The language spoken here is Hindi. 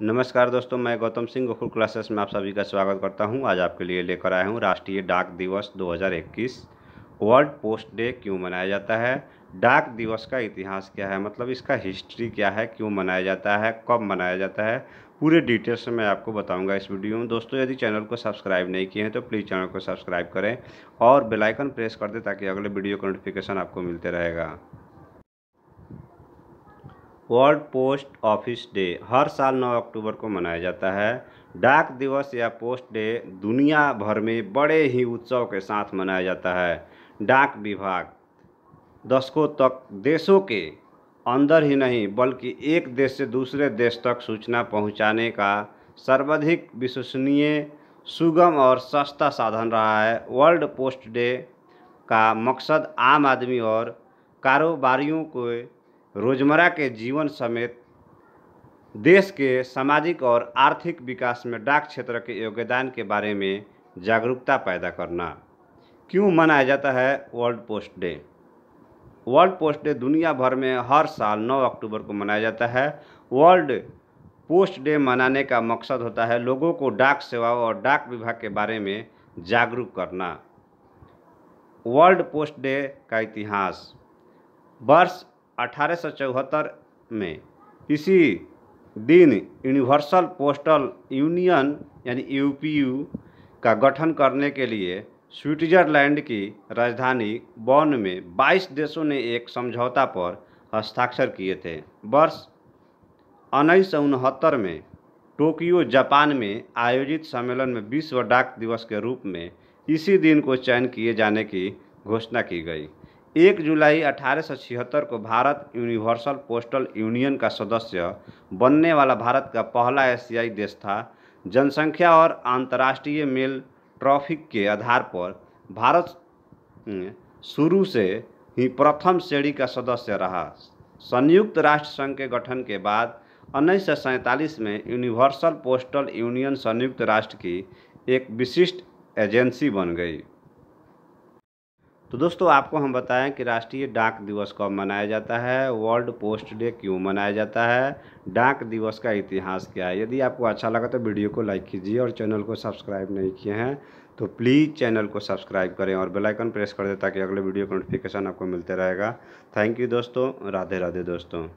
नमस्कार दोस्तों मैं गौतम सिंह गोखुल क्लासेस में आप सभी का स्वागत करता हूं आज आपके लिए लेकर आया हूं राष्ट्रीय डाक दिवस 2021 वर्ल्ड पोस्ट डे क्यों मनाया जाता है डाक दिवस का इतिहास क्या है मतलब इसका हिस्ट्री क्या है क्यों मनाया जाता है कब मनाया जाता है पूरे डिटेल्स से मैं आपको बताऊंगा इस वीडियो में दोस्तों यदि चैनल को सब्सक्राइब नहीं किए हैं तो प्लीज़ चैनल को सब्सक्राइब करें और बेलाइकन प्रेस कर दें ताकि अगले वीडियो का नोटिफिकेशन आपको मिलते रहेगा वर्ल्ड पोस्ट ऑफिस डे हर साल 9 अक्टूबर को मनाया जाता है डाक दिवस या पोस्ट डे दुनिया भर में बड़े ही उत्सव के साथ मनाया जाता है डाक विभाग दशकों तक देशों के अंदर ही नहीं बल्कि एक देश से दूसरे देश तक सूचना पहुंचाने का सर्वाधिक विश्वसनीय सुगम और सस्ता साधन रहा है वर्ल्ड पोस्ट डे का मकसद आम आदमी और कारोबारियों को रोजमर्रा के जीवन समेत देश के सामाजिक और आर्थिक विकास में डाक क्षेत्र के योगदान के बारे में जागरूकता पैदा करना क्यों मनाया जाता है world post day world post day दुनिया भर में हर साल 9 अक्टूबर को मनाया जाता है वर्ल्ड पोस्ट डे मनाने का मकसद होता है लोगों को डाक सेवा और डाक विभाग के बारे में जागरूक करना वर्ल्ड पोस्ट डे का इतिहास वर्ष अठारह में इसी दिन यूनिवर्सल पोस्टल यूनियन यानी यू का गठन करने के लिए स्विट्जरलैंड की राजधानी बॉन में 22 देशों ने एक समझौता पर हस्ताक्षर किए थे वर्ष उन्नीस में टोक्यो जापान में आयोजित सम्मेलन में विश्व डाक दिवस के रूप में इसी दिन को चयन किए जाने की घोषणा की गई एक जुलाई अठारह को भारत यूनिवर्सल पोस्टल यूनियन का सदस्य बनने वाला भारत का पहला एशियाई देश था जनसंख्या और अंतर्राष्ट्रीय मेल ट्रैफिक के आधार पर भारत शुरू से ही प्रथम श्रेणी का सदस्य रहा संयुक्त राष्ट्र संघ के गठन के बाद उन्नीस में यूनिवर्सल पोस्टल यूनियन संयुक्त राष्ट्र की एक विशिष्ट एजेंसी बन गई तो दोस्तों आपको हम बताएं कि राष्ट्रीय डाक दिवस कब मनाया जाता है वर्ल्ड पोस्ट डे क्यों मनाया जाता है डाक दिवस का इतिहास क्या है यदि आपको अच्छा लगा तो वीडियो को लाइक कीजिए और चैनल को सब्सक्राइब नहीं किए हैं तो प्लीज़ चैनल को सब्सक्राइब करें और बेल आइकन प्रेस कर दें ताकि अगले वीडियो का नोटिफिकेशन आपको मिलते रहेगा थैंक यू दोस्तों राधे राधे दोस्तों